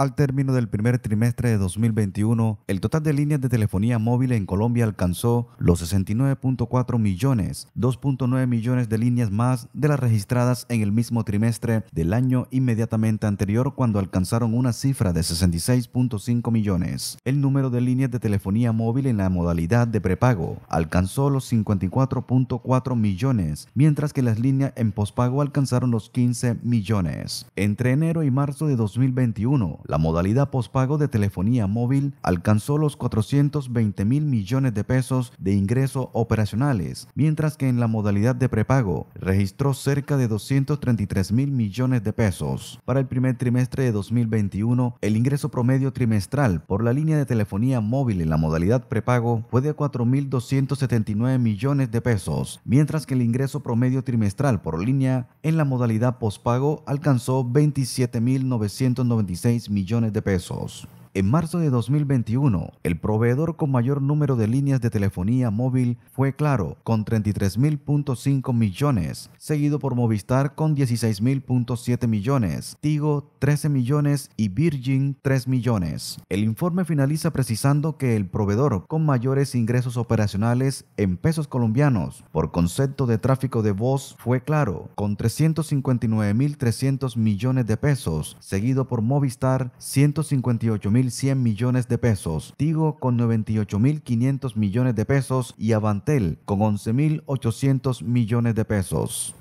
Al término del primer trimestre de 2021, el total de líneas de telefonía móvil en Colombia alcanzó los 69.4 millones, 2.9 millones de líneas más de las registradas en el mismo trimestre del año inmediatamente anterior cuando alcanzaron una cifra de 66.5 millones. El número de líneas de telefonía móvil en la modalidad de prepago alcanzó los 54.4 millones, mientras que las líneas en pospago alcanzaron los 15 millones. Entre enero y marzo de 2021, la modalidad pospago de telefonía móvil alcanzó los 420 mil millones de pesos de ingresos operacionales, mientras que en la modalidad de prepago registró cerca de 233 mil millones de pesos. Para el primer trimestre de 2021, el ingreso promedio trimestral por la línea de telefonía móvil en la modalidad prepago fue de 4.279 millones de pesos, mientras que el ingreso promedio trimestral por línea en la modalidad pospago alcanzó 27.996 millones millones de pesos. En marzo de 2021, el proveedor con mayor número de líneas de telefonía móvil fue Claro, con 33.5 millones, seguido por Movistar con 16.7 millones, Tigo 13 millones y Virgin 3 millones. El informe finaliza precisando que el proveedor con mayores ingresos operacionales en pesos colombianos por concepto de tráfico de voz fue Claro, con 359.300 millones de pesos, seguido por Movistar 158.000 millones de pesos, Tigo con 98.500 millones de pesos y Avantel con 11.800 millones de pesos.